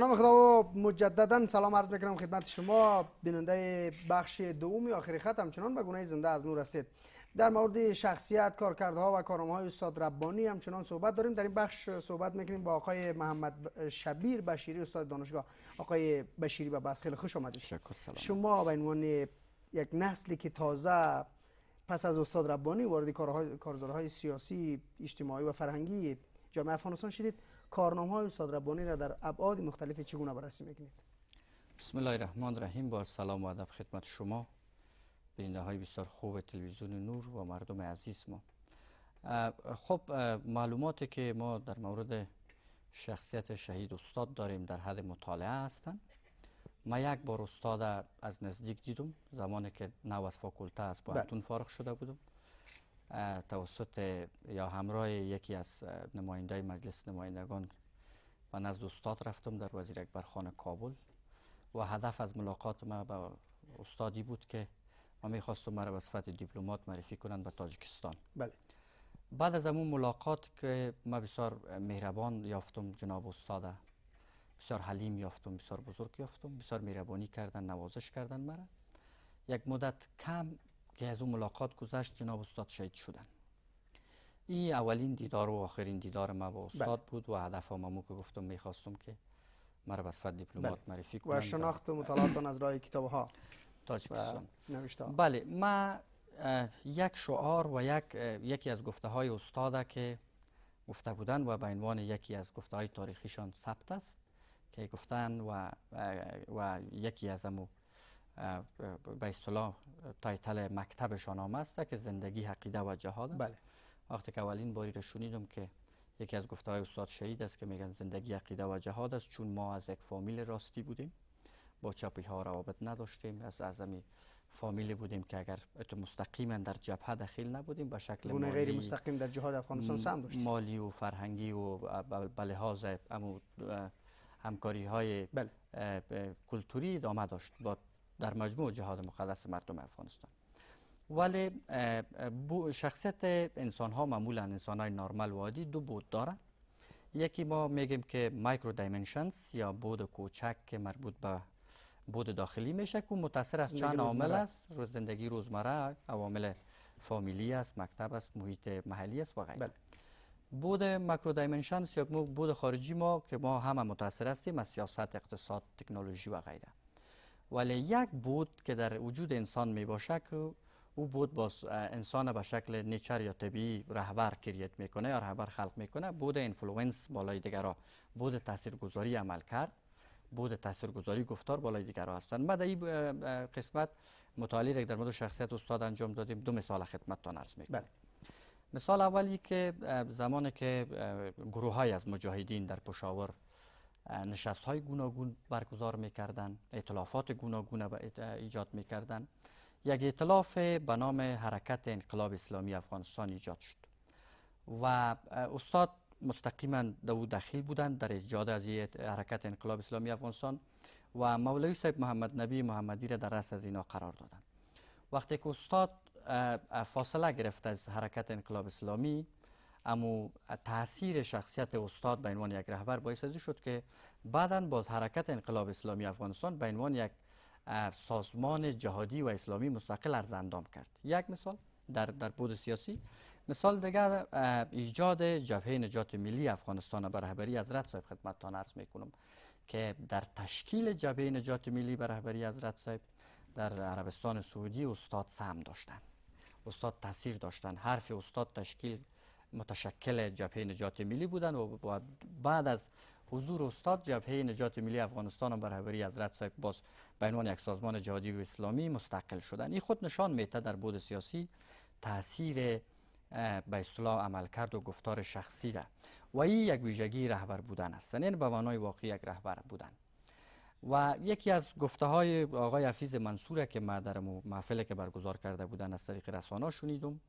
نام خدا و مجددا سلام عرض میکنم خدمت شما بیننده بخش دوم آخری خط همچنان به گونه زنده از نور هستید در مورد شخصیت کارکردها و های استاد ربانی همچنان صحبت داریم در این بخش صحبت میکنیم با آقای محمد شبیر بشیری استاد دانشگاه آقای بشیری به بس خیلی خوش آمدید شما به عنوان یک نسلی که تازه پس از استاد ربانی وارد کارزارهای سیاسی اجتماعی و فرهنگی جامعه افغانستان شدید کارنامه های استاد ربانی را در ابعاد مختلف چگونه بررسی میکنید بسم الله الرحمن الرحیم با سلام و ادب خدمت شما بیننده های بسیار خوب تلویزیون نور و مردم عزیز ما خب معلوماتی که ما در مورد شخصیت شهید استاد داریم در حد مطالعه هستند ما یک بار استاد از نزدیک دیدم زمانی که نو از فاکولته از پانتون بله. فارغ شده بودم توسط یا همراه یکی از نماینده مجلس نمایندگان و نزد استاد رفتم در وزیر اکبر خان کابل و هدف از ملاقات ما با استادی بود که ما میخواستم مرا به صفت دیپلمات معرفی کنند به تاجیکستان بله بعد از اون ملاقات که ما بسیار مهربان یافتم جناب استاده بسیار حلیم یافتم بسیار بزرگ یافتم بسیار مهربانی کردن نوازش کردن مرا یک مدت کم که از اون ملاقات گذشت جناب استاد شهید شدن این اولین دیدار و آخرین دیدار ما با استاد بله. بود و هدف مو که گفتم میخواستم که مرا دیپلمات بله. کنم و شناخت مطالعاتان از راه کتاب ها تاجکستان بله ما یک شعار و یک یکی از گفته های استاده که گفته بودن و به عنوان یکی از گفته های تاریخیشان ثبت است که گفتن و, و یکی از امو به اصطلاح تایتل مکتبشان آمه که زندگی حقیده و جهاد است بله. وقتی که اولین باری را شنیدم که یکی از گفته استاد شهید است که میگن زندگی عقیده و جهاد است چون ما از یک فامیل راستی بودیم با چپی ها روابط نداشتیم از اعظم فامیلی بودیم که اگر مستقیما در جبهه دخیل نبودیم به شکل مالی غیر مستقیم در جهاد افغانستان داشتیم مالی و فرهنگی و بله، به لحاظ همکاری های بله. کلتوری ادامه داشت با در مجموع جهاد مقدس مردم افغانستان ولی شخصیت انسان ها معمولا انسان های نارمل و عادی دو بود داره یکی ما میگیم که مایکرو دایمنشنز یا بود کوچک که مربوط به بود داخلی میشه که متاثر از چند عامل است روز زندگی روزمره عوامل فامیلی است مکتب است محیط محلی است و غیره بله. بود مکرو دایمنشنز یا بود خارجی ما که ما همه متاثر هستیم از سیاست اقتصاد تکنولوژی و غیره ولی یک بود که در وجود انسان می باشه که او بود با انسان به شکل نیچر یا طبیعی رهبر کریت میکنه یا رهبر خلق میکنه بود اینفلوئنس بالای دیگرها بود تاثیرگذاری عمل کرد بود تاثیرگذاری گفتار بالای دیگرها هستند ما در این قسمت مطالعه در مورد شخصیت استاد انجام دادیم دو مثال خدمتتان عرض میکنم بله. مثال اولی که زمانی که گروه های از مجاهدین در پشاور نشست های گوناگون برگزار میکردن اطلافات گوناگون ایجاد میکردن یک اطلاف به نام حرکت انقلاب اسلامی افغانستان ایجاد شد و استاد مستقیما دو دخیل بودند در ایجاد از حرکت انقلاب اسلامی افغانستان و مولوی صاحب محمد نبی محمدی را در رست از اینا قرار دادند وقتی که استاد فاصله گرفت از حرکت انقلاب اسلامی اما تاثیر شخصیت استاد به عنوان یک رهبر باعث از شد که بعدا باز حرکت انقلاب اسلامی افغانستان به عنوان یک سازمان جهادی و اسلامی مستقل ارزندام کرد یک مثال در در بود سیاسی مثال دیگر ایجاد جبهه نجات ملی افغانستان به رهبری حضرت صاحب خدمتتان عرض میکنم که در تشکیل جبهه نجات ملی به رهبری حضرت صاحب در عربستان سعودی استاد سهم داشتند استاد تاثیر داشتند حرف استاد تشکیل متشکل جبهه نجات ملی بودن و بعد از حضور استاد جبهه نجات ملی افغانستان و بر رهبری حضرت صاحب باز به عنوان یک سازمان جهادی و اسلامی مستقل شدن این خود نشان میته در بود سیاسی تاثیر به اصطلاح عمل کرد و گفتار شخصی را و این یک ویژگی رهبر بودن است یعنی به معنای واقعی یک رهبر بودن و یکی از گفته های آقای حفیظ منصوره که ما در محفل که برگزار کرده بودن از طریق رسانه شنیدم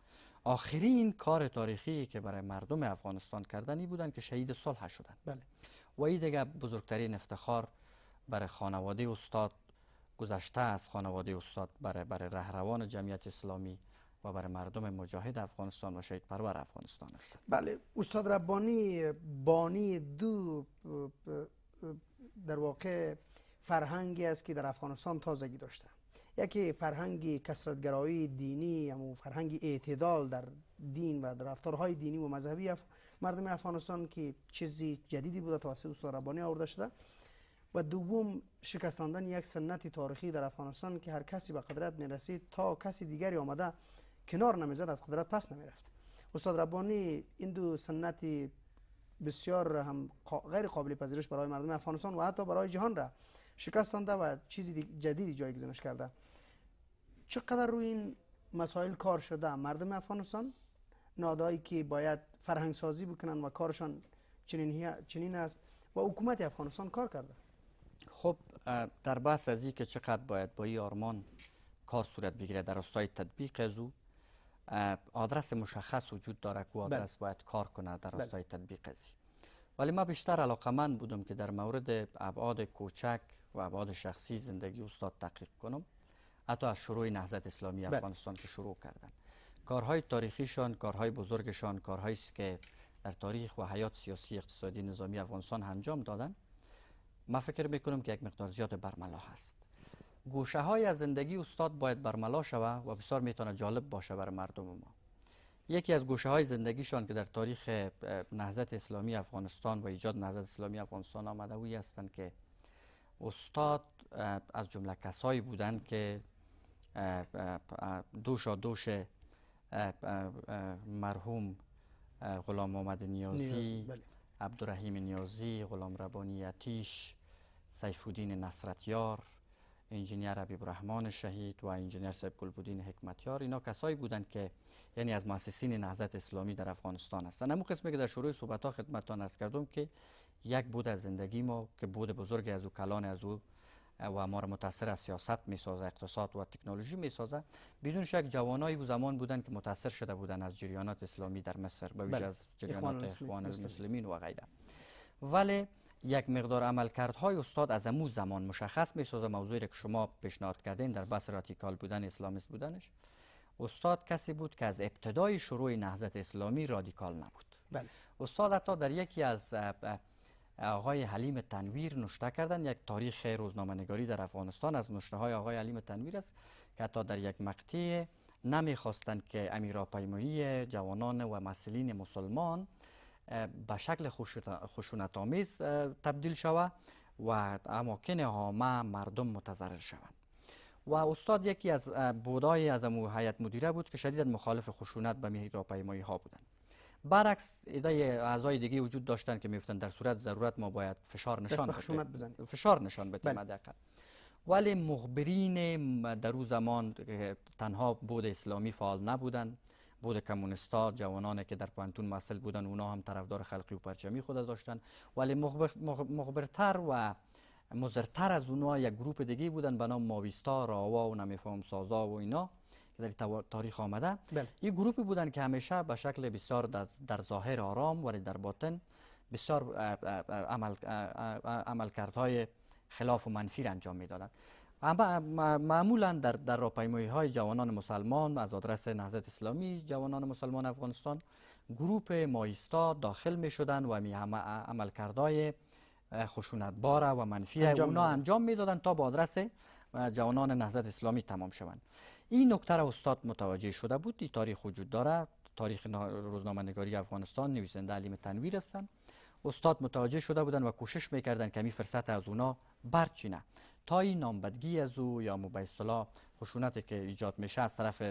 آخرین کار تاریخی که برای مردم افغانستان کردنی بودن که شهید صلح شدن بله. و این دیگه بزرگترین افتخار برای خانواده استاد گذشته از خانواده استاد برای, برای رهروان جمعیت اسلامی و برای مردم مجاهد افغانستان و شهید پرور افغانستان است بله استاد ربانی بانی دو در واقع فرهنگی است که در افغانستان تازگی داشته یکی فرهنگ کسرتگرایی دینی یا فرهنگ اعتدال در دین و در رفتارهای دینی و مذهبی مردم افغانستان که چیزی جدیدی بوده توسط استاد ربانی آورده شده و دوم شکستاندن یک سنت تاریخی در افغانستان که هر کسی به قدرت میرسید تا کسی دیگری آمده کنار نمیزد از قدرت پس نمیرفت استاد ربانی این دو سنت بسیار هم غیر قابل پذیرش برای مردم افغانستان و حتی برای جهان را شکستانده و چیزی جدیدی جایگزینش کرده چقدر روی این مسائل کار شده مردم افغانستان نادایی که باید فرهنگ سازی بکنن و کارشان چنین, چنین است و حکومت افغانستان کار کرده خب در بحث از که چقدر باید با این آرمان کار صورت بگیره در راستای تطبیق از او آدرس مشخص وجود داره که بله. آدرس باید کار کنه در بله. راستای تطبیق از ولی ما بیشتر علاقه بودم که در مورد ابعاد کوچک و ابعاد شخصی زندگی استاد تحقیق کنم حتی از شروع نهضت اسلامی بله. افغانستان که شروع کردن کارهای تاریخیشان کارهای بزرگشان کارهایی که در تاریخ و حیات سیاسی اقتصادی نظامی افغانستان انجام دادن ما فکر میکنم که یک مقدار زیاد برملا هست گوشه های از زندگی استاد باید برملا شوه و بسیار میتونه جالب باشه بر مردم ما یکی از گوشه های زندگیشان که در تاریخ نهضت اسلامی افغانستان و ایجاد نهضت اسلامی افغانستان آمده وی هستند که استاد از جمله کسایی بودند که دوشا دوش مرحوم غلام محمد نیازی, نیازی. بله. عبدالرحیم نیازی غلام ربانی یتیش سیفودین نصرتیار انجینیر عبیب رحمان شهید و انجینیر سیب گلبودین حکمتیار اینا کسایی بودند که یعنی از مؤسسین نهضت اسلامی در افغانستان هستند اما قسمی که در شروع صحبت ها خدمتتان عرض کردم که یک بود از زندگی ما که بود بزرگ از او کلان از او و ما را متاثر از سیاست می سازه اقتصاد و تکنولوژی می سازه بدون شک جوانای او زمان بودند که متاثر شده بودند از جریانات اسلامی در مصر به ویژه بله، از جریانات اخوان المسلمین و غیره ولی یک مقدار های استاد از امو زمان مشخص می سازه موضوعی که شما پیشنهاد کردین در بس رادیکال بودن اسلامیست بودنش استاد کسی بود که از ابتدای شروع نهضت اسلامی رادیکال نبود بله. استاد حتی در یکی از آقای حلیم تنویر نوشته کردن یک تاریخ روزنامه‌نگاری در افغانستان از نوشته های آقای حلیم تنویر است که حتی در یک مقطه نمیخواستند که امیرآپیمایی جوانان و مسلین مسلمان به شکل خشونت آمیز تبدیل شود و اماکن عامه مردم متضرر شوند و استاد یکی از بودای از امو مدیره بود که شدید مخالف خشونت به میهراپیمایی ها بودند برعکس ایده اعضای دیگه وجود داشتن که میفتن در صورت ضرورت ما باید فشار نشان بدیم فشار نشان بدیم بله. ولی مخبرین در او زمان تنها بود اسلامی فعال نبودند بود کمونستا جوانانی که در پانتون مسئول بودن اونا هم طرفدار خلقی و پرچمی خود داشتن ولی مخبر، مخبرتر و مزرتر از اونا یک گروپ دیگه بودن به نام ماویستا راوا و نمیفهم سازا و اینا که در تاریخ آمده بله. این گروهی بودن که همیشه به شکل بسیار در, ظاهر آرام ولی در باطن بسیار عمل عملکردهای خلاف و منفی را انجام میدادند اما معمولا در در های جوانان مسلمان از آدرس نهضت اسلامی جوانان مسلمان افغانستان گروپ مایستا داخل می شدن و می عملکردهای خشونتبار و منفی اونا انجام میدادن تا با آدرس جوانان نهضت اسلامی تمام شوند این نکته را استاد متوجه شده بود این تاریخ وجود دارد تاریخ نگاری افغانستان نویسنده علیم تنویر هستند استاد متوجه شده بودند و کوشش که کمی فرصت از اونا برچینه تا این نامبدگی از او یا مبایستلا خشونتی که ایجاد میشه از طرف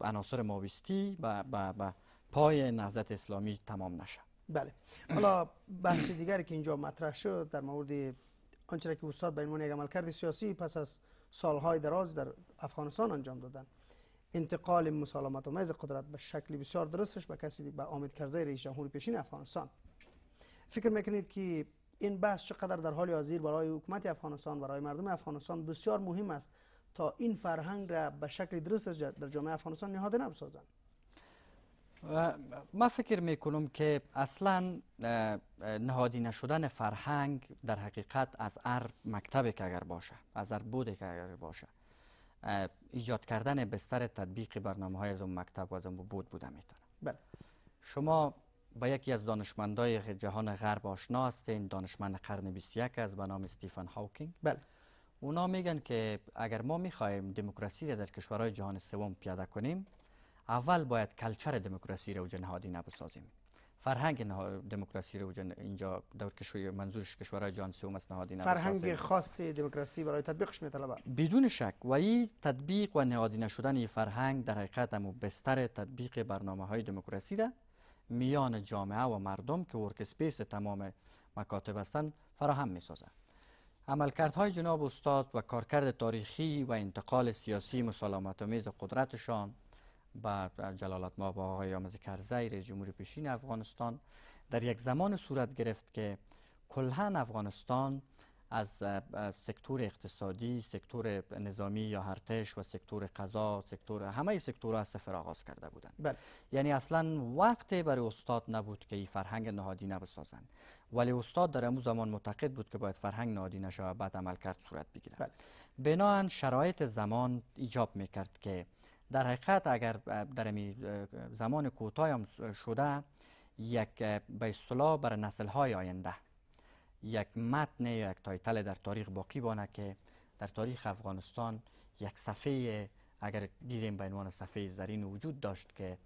عناصر ماویستی به پای نهضت اسلامی تمام نشه بله حالا بحث دیگری که اینجا مطرح شد در مورد آنچه که استاد به عنوان یک عملکرد سیاسی پس از سالهای دراز در افغانستان انجام دادن انتقال مسالمت آمیز قدرت به شکل بسیار درستش به کسی به آمد کرزی رئیس جمهور پیشین افغانستان فکر میکنید که این بحث چقدر در حال حاضر برای حکومت افغانستان برای مردم افغانستان بسیار مهم است تا این فرهنگ را به شکل درست در جامعه افغانستان نهاده نبسازند ما فکر می کنم که اصلا نهادی نشدن فرهنگ در حقیقت از هر مکتبی که اگر باشه از هر بوده که اگر باشه ایجاد کردن بستر تطبیق برنامه های از اون مکتب و از اون بود بوده میتونه بله شما با یکی از دانشمندای جهان غرب آشنا هستین دانشمند قرن 21 از به نام استیفن هاوکینگ بله اونا میگن که اگر ما میخوایم دموکراسی را در کشورهای جهان سوم پیاده کنیم اول باید کلچر دموکراسی رو نهادی نبسازیم فرهنگ دموکراسی رو اینجا در کشور منظورش کشورهای جان سوم است نهادی فرهنگ خاص دموکراسی برای تطبیقش طلبه. بدون شک و این تطبیق و نهادی نشدن این فرهنگ در حقیقت هم بستر تطبیق برنامه های دموکراسی را میان جامعه و مردم که ورکسپیس تمام مکاتب هستند فراهم عملکرد های جناب استاد و کارکرد تاریخی و انتقال سیاسی مسالمت آمیز قدرتشان با جلالت ما با آقای آمد کرزی رئیس جمهور پیشین افغانستان در یک زمان صورت گرفت که کلهن افغانستان از سکتور اقتصادی، سکتور نظامی یا هرتش و سکتور قضا، سکتور همه سکتور از سفر آغاز کرده بودند. بله. یعنی اصلا وقت برای استاد نبود که این فرهنگ نهادی نبسازند ولی استاد در امو زمان معتقد بود که باید فرهنگ نشه و بعد عمل کرد صورت بگیرد. بله. شرایط زمان ایجاب میکرد که در حقیقت اگر در زمان کوتاه هم شده یک به بر نسل های آینده یک متن یک تایتل در تاریخ باقی بانه که در تاریخ افغانستان یک صفحه اگر گیریم به عنوان صفحه زرین وجود داشت که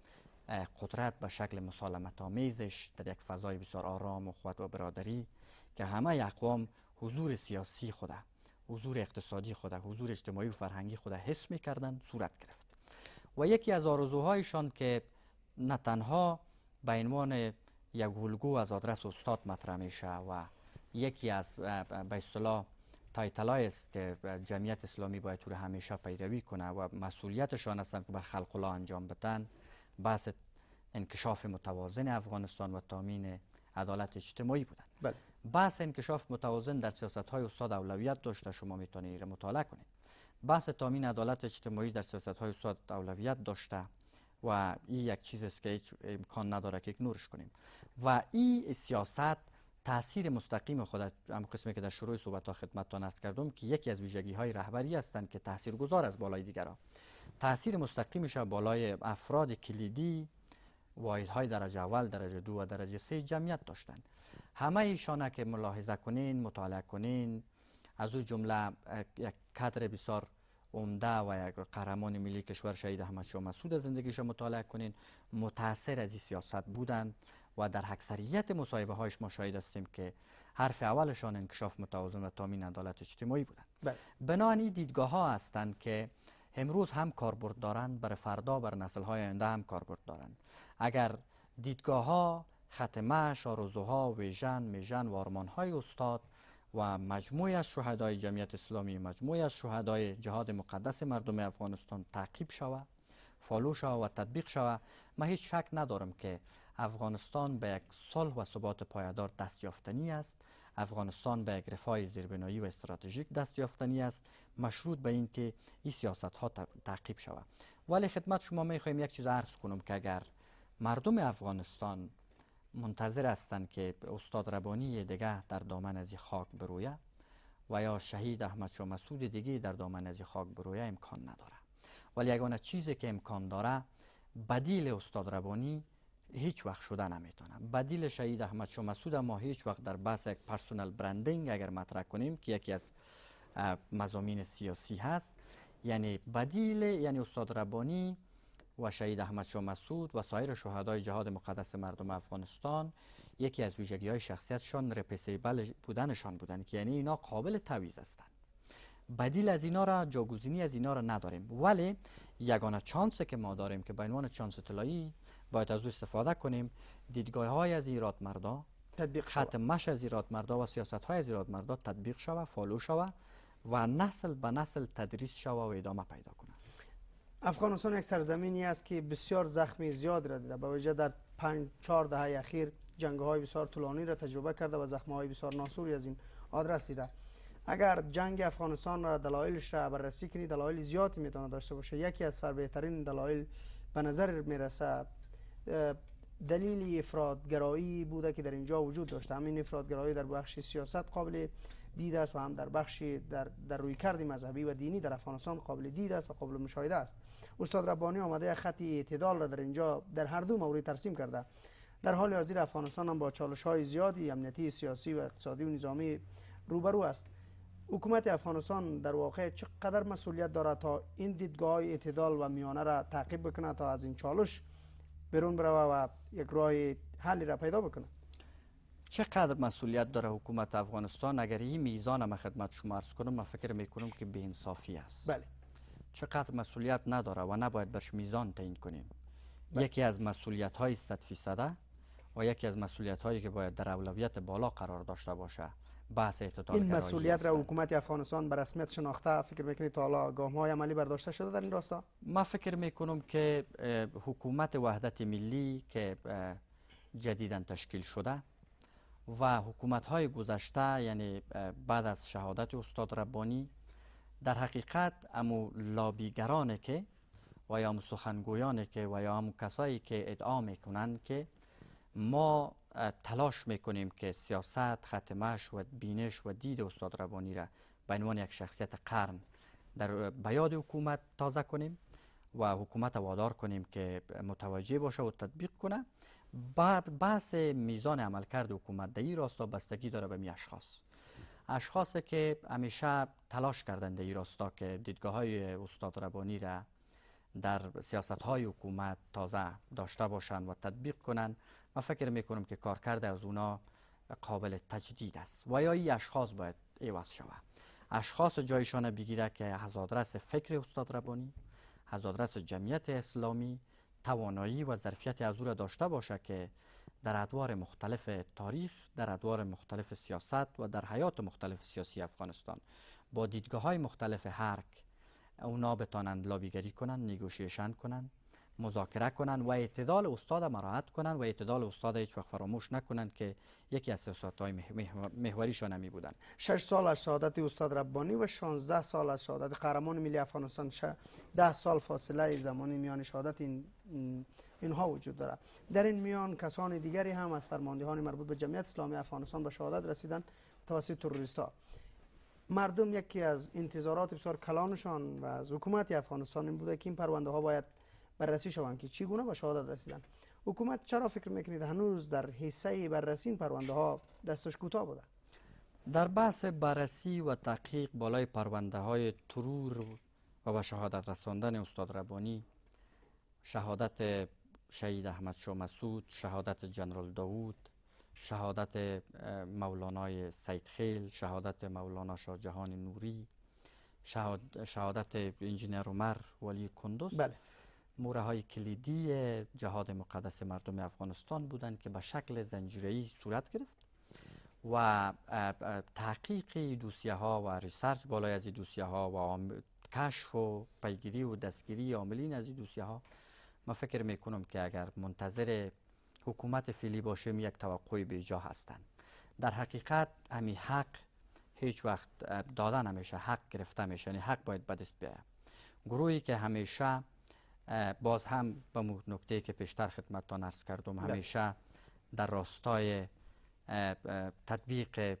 قدرت به شکل مسالمت آمیزش در یک فضای بسیار آرام و خود و برادری که همه اقوام حضور سیاسی خوده حضور اقتصادی خوده حضور اجتماعی و فرهنگی خوده حس میکردن صورت گرفت و یکی از آرزوهایشان که نه تنها به عنوان یک الگو از آدرس استاد مطرح میشه و یکی از به اصطلاح تایتلای است که جمعیت اسلامی باید تو همیشه پیروی کنه و مسئولیتشان هستن که بر خلق الله انجام بدن بحث انکشاف متوازن افغانستان و تامین عدالت اجتماعی بودن بله. بحث انکشاف متوازن در سیاست های استاد اولویت داشته شما میتونید مطالعه کنید بحث تامین عدالت اجتماعی در سیاست های استاد اولویت داشته و این یک چیز است که امکان نداره که نورش کنیم و این سیاست تاثیر مستقیم خود هم قسمی که در شروع صحبت ها خدمتتون عرض کردم که یکی از ویژگی های رهبری هستند که تاثیر گذار از بالای دیگران تاثیر مستقیمش بالای افراد کلیدی واحد های درجه اول درجه دو و درجه سه جمعیت داشتند همه ایشانه که ملاحظه کنین مطالعه کنین از او جمله یک کادر بسیار عمده و یک قهرمان ملی کشور شهید احمد شاه مسعود از زندگیش مطالعه کنین متاثر از این سیاست بودند و در اکثریت مصاحبه هایش ما شاهد هستیم که حرف اولشان انکشاف متوازن و تامین عدالت اجتماعی بودند بله. بنا این دیدگاه ها هستند که امروز هم کاربرد دارند برای فردا بر نسل های آینده هم کاربرد دارند اگر دیدگاه ها ختمه آرزوها ویژن میژن و های استاد و مجموعی از شهدای جمعیت اسلامی مجموعی از شهدای جهاد مقدس مردم افغانستان تعقیب شوه فالو شوه و تطبیق شوه من هیچ شک ندارم که افغانستان به یک صلح و ثبات پایدار دست یافتنی است افغانستان به یک رفاه زیربنایی و استراتژیک دست یافتنی است مشروط به اینکه این سیاست ها تعقیب شوه ولی خدمت شما می یک چیز عرض کنم که اگر مردم افغانستان منتظر هستند که استاد ربانی دیگه در دامن از خاک برویه و یا شهید احمد شو مسعود دیگه در دامن از خاک برویه امکان نداره ولی یگانه چیزی که امکان داره بدیل استاد ربانی هیچ وقت شده نمیتونه بدیل شهید احمد شو مسعود ما هیچ وقت در بحث یک پرسونل برندینگ اگر مطرح کنیم که یکی از مزامین سیاسی هست یعنی بدیل یعنی استاد ربانی و شهید احمد شاه مسعود و سایر شهدای جهاد مقدس مردم افغانستان یکی از ویژگی های شخصیتشان رپسیبل بودنشان بودن که یعنی اینا قابل تعویض هستند بدیل از اینا را جاگزینی از اینا را نداریم ولی یگانه چانس که ما داریم که به عنوان چانس طلایی باید از او استفاده کنیم دیدگاه های از ایراد مردا تطبیق خط مش از ایراد مردا و سیاست های از ایراد مردا تطبیق شوه فالو شوه و نسل به نسل تدریس شوه و ادامه پیدا کنه افغانستان یک سرزمینی است که بسیار زخمی زیاد را دیده به وجه در 5 4 دهه اخیر جنگ های بسیار طولانی را تجربه کرده و زخم های بسیار ناسوری از این آدرس دیده اگر جنگ افغانستان را دلایلش را بررسی کنی دلایل زیادی میتونه داشته باشه یکی از فر بهترین دلایل به نظر میرسه دلیل افرادگرایی بوده که در اینجا وجود داشته همین گرایی در بخش سیاست قابل دید است و هم در بخش در, در روی کرد مذهبی و دینی در افغانستان قابل دید است و قابل مشاهده است استاد ربانی آمده یک خط اعتدال را در اینجا در هر دو مورد ترسیم کرده در حال حاضر افغانستان هم با چالش های زیادی امنیتی سیاسی و اقتصادی و نظامی روبرو است حکومت افغانستان در واقع چقدر مسئولیت دارد تا این دیدگاه اعتدال و میانه را تعقیب بکند تا از این چالش برون بروه و یک راه حلی را پیدا بکند. چقدر مسئولیت داره حکومت افغانستان اگر این میزان ما خدمت شما عرض کنم من فکر میکنم که به انصافی است بله چقدر مسئولیت نداره و نباید برش میزان تعیین کنیم بله. یکی از مسئولیت های 100 فیصده و یکی از مسئولیت هایی که باید در اولویت بالا قرار داشته باشه بحث این مسئولیت را حکومت افغانستان به رسمیت شناخته فکر میکنید تا حالا گام های عملی برداشته شده در این راستا ما فکر میکنم که حکومت وحدت ملی که جدیدا تشکیل شده و حکومت های گذشته یعنی بعد از شهادت استاد ربانی در حقیقت امو لابیگرانه که و یا سخنگویانه که و یا امو کسایی که ادعا میکنند که ما تلاش میکنیم که سیاست ختمش و بینش و دید استاد ربانی را به عنوان یک شخصیت قرن در بیاد حکومت تازه کنیم و حکومت وادار کنیم که متوجه باشه و تطبیق کنه بحث میزان عملکرد حکومت در این راستا بستگی داره به می اشخاص اشخاص که همیشه تلاش کردن در این راستا که دیدگاه های استاد ربانی را در سیاست های حکومت تازه داشته باشند و تطبیق کنند من فکر میکنم که کار کرده از اونا قابل تجدید است و یا این اشخاص باید ایواز شود اشخاص جایشان بگیره که از فکر استاد ربانی از جمعیت اسلامی توانایی و ظرفیت از او را داشته باشه که در ادوار مختلف تاریخ در ادوار مختلف سیاست و در حیات مختلف سیاسی افغانستان با دیدگاه های مختلف هرک اونا بتانند لابیگری کنند نیگوشیشن کنند مذاکره کنند و اعتدال استاد مراحت کنند و اعتدال استاد هیچ وقت فراموش نکنند که یکی از سیاست های محوریشان نمی بودند شش سال از شهادت استاد ربانی و 16 سال از شهادت قهرمان ملی افغانستان ده سال فاصله زمانی میان شهادت این اینها وجود دارد در این میان کسان دیگری هم از فرماندهان مربوط به جمعیت اسلامی افغانستان به شهادت رسیدن توسط تروریست ها مردم یکی از انتظارات بسیار کلانشان و از حکومت افغانستان این بوده که این پرونده ها باید بررسی شوند که چی گونه به شهادت رسیدن حکومت چرا فکر میکنید هنوز در حصه بررسی این پرونده ها دستش کوتاه بوده در بحث بررسی و تحقیق بالای پرونده های ترور و به شهادت رساندن استاد ربانی شهادت شهید احمد شاه مسعود شهادت جنرال داوود شهادت مولانای سید خیل شهادت مولانا شاه جهان نوری شهادت اینجینر عمر ولی کندوز بله. موره های کلیدی جهاد مقدس مردم افغانستان بودند که به شکل زنجیری صورت گرفت و تحقیق دوسیه ها و ریسرچ بالای از دوسیه ها و کشف و پیگیری و دستگیری عاملین از دوسیه ها ما فکر می کنم که اگر منتظر حکومت فعلی باشیم یک توقع جا هستند در حقیقت امی حق هیچ وقت داده نمیشه حق گرفته میشه یعنی حق باید بدست بیاید گروهی که همیشه باز هم به نکته که پیشتر خدمتتان عرض کردم بله. همیشه در راستای تطبیق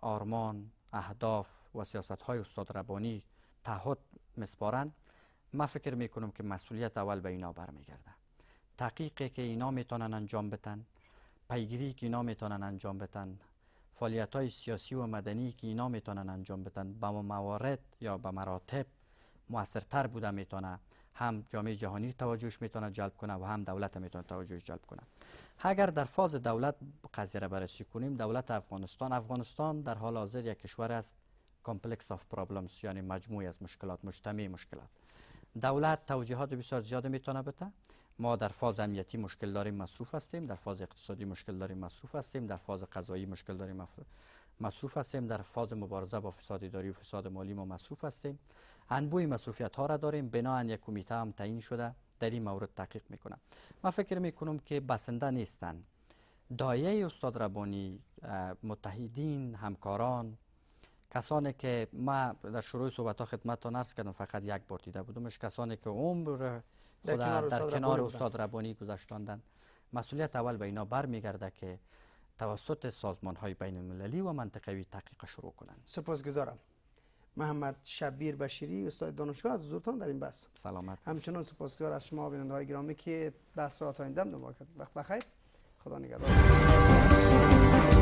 آرمان اهداف و سیاست های استاد ربانی تعهد مسپارند ما فکر می کنم که مسئولیت اول به اینا برمیگرده تحقیقی که اینا میتونن انجام بدن، پیگیری که اینا میتونن انجام بدن، فعالیت های سیاسی و مدنی که اینا میتونن انجام بتن به موارد یا به مراتب موثرتر بوده میتونه هم جامعه جهانی توجهش میتونه جلب کنه و هم دولت میتونه توجهش جلب کنه اگر در فاز دولت قضیه را بررسی کنیم دولت افغانستان افغانستان در حال حاضر یک کشور است کمپلکس اف پرابلمز یعنی مجموعی از مشکلات مجتمع مشکلات دولت توجیهات بسیار زیاد میتونه بده ما در فاز امنیتی مشکل داریم مصروف هستیم در فاز اقتصادی مشکل داریم مصروف هستیم در فاز قضایی مشکل داریم مصروف هستیم در فاز مبارزه با فساد اداری و فساد مالی ما مصروف هستیم انبوی مصروفیت ها را داریم بنا یک کمیته هم تعیین شده در این مورد تحقیق میکنم من فکر میکنم که بسنده نیستن دایه استاد ربانی متحدین همکاران کسانی که ما در شروع صحبت ها خدمتتان عرض کردم فقط یک بار دیده بودمش کسانی که عمر خود در کنار استاد ربانی گذاشتاندن مسئولیت اول به اینا برمیگرده که توسط سازمان های بین المللی و منطقوی تحقیق شروع کنند سپاسگزارم محمد شبیر بشیری استاد دانشگاه از حضورتان در این بحث سلامت همچنان سپاسگزار از شما بیننده های گرامی که بحث را تا این دم دنبال کرد وقت بخیر خدا نگهدار